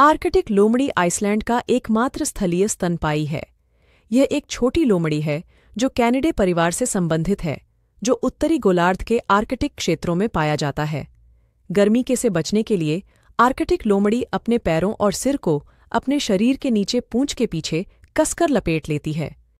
Arctic लोमड़ी Iceland का एकमात्र स्थलीय स्तनपाई है यह एक छोटी लोमड़ी है जो कैनेडे परिवार से संबंधित है जो उत्तरी गोलार्ध के आर्कटिक क्षेत्रों में पाया जाता है गर्मी के से बचने के लिए आर्कटिक लोमड़ी अपने पैरों और सिर को अपने शरीर के नीचे पूंछ के पीछे कसकर लपेट लेती है